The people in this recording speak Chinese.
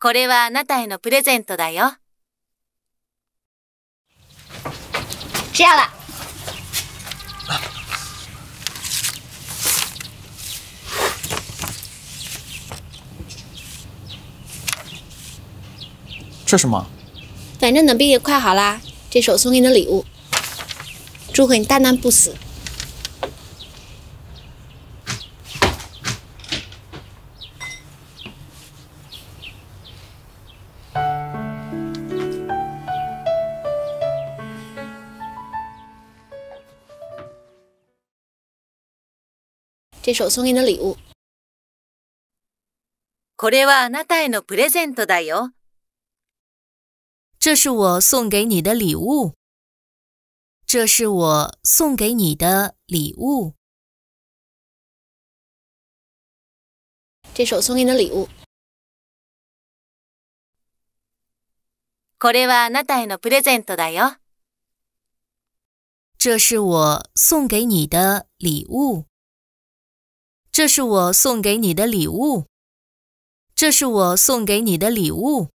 これはあなたへのプレゼントだよ。シャワー。这什么？反正能毕业快好啦，这首送给你的礼物。祝贺你大难不死。这是我送给你的礼物。これはあなたへのプレゼントだよ。这是我送给你的礼物。这是我送给你的礼物。这是我送给你的礼物。これはあなたへのプレゼントだよ。这是我送给你的礼物。这是我送给你的礼物。这是我送给你的礼物。